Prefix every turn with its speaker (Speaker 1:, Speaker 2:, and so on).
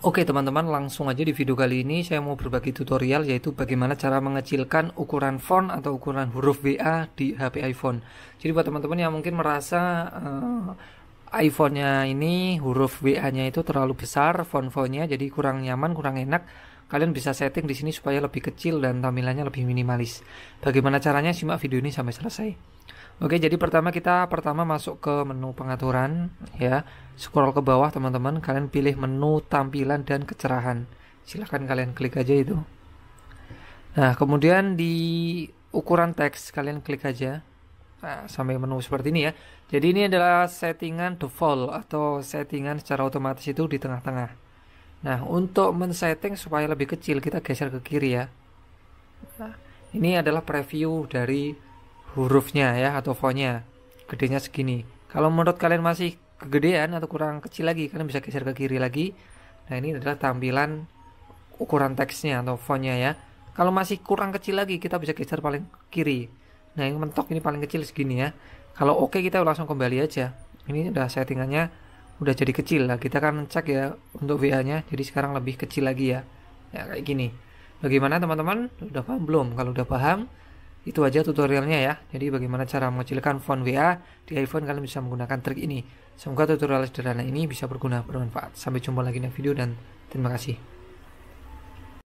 Speaker 1: Oke teman-teman langsung aja di video kali ini saya mau berbagi tutorial yaitu bagaimana cara mengecilkan ukuran font atau ukuran huruf WA di HP iPhone Jadi buat teman-teman yang mungkin merasa uh, iPhone-nya ini huruf WA-nya itu terlalu besar font-fontnya jadi kurang nyaman kurang enak kalian bisa setting di sini supaya lebih kecil dan tampilannya lebih minimalis Bagaimana caranya simak video ini sampai selesai Oke, jadi pertama kita pertama masuk ke menu pengaturan ya. Scroll ke bawah teman-teman, kalian pilih menu tampilan dan kecerahan. Silahkan kalian klik aja itu. Nah, kemudian di ukuran teks kalian klik aja nah, sampai menu seperti ini ya. Jadi ini adalah settingan default atau settingan secara otomatis itu di tengah-tengah. Nah, untuk men-setting supaya lebih kecil kita geser ke kiri ya. Nah, ini adalah preview dari hurufnya ya atau fontnya gedenya segini kalau menurut kalian masih kegedean atau kurang kecil lagi kalian bisa geser ke kiri lagi nah ini adalah tampilan ukuran teksnya atau fontnya ya kalau masih kurang kecil lagi kita bisa geser paling kiri nah yang mentok ini paling kecil segini ya kalau oke okay, kita langsung kembali aja ini udah settingannya udah jadi kecil lah kita akan cek ya untuk VA nya jadi sekarang lebih kecil lagi ya ya kayak gini bagaimana teman-teman udah paham belum kalau udah paham itu aja tutorialnya ya. Jadi bagaimana cara mengecilkan font WA di iPhone kalian bisa menggunakan trik ini. Semoga tutorial sederhana ini bisa berguna bermanfaat. Sampai jumpa lagi di video dan terima kasih.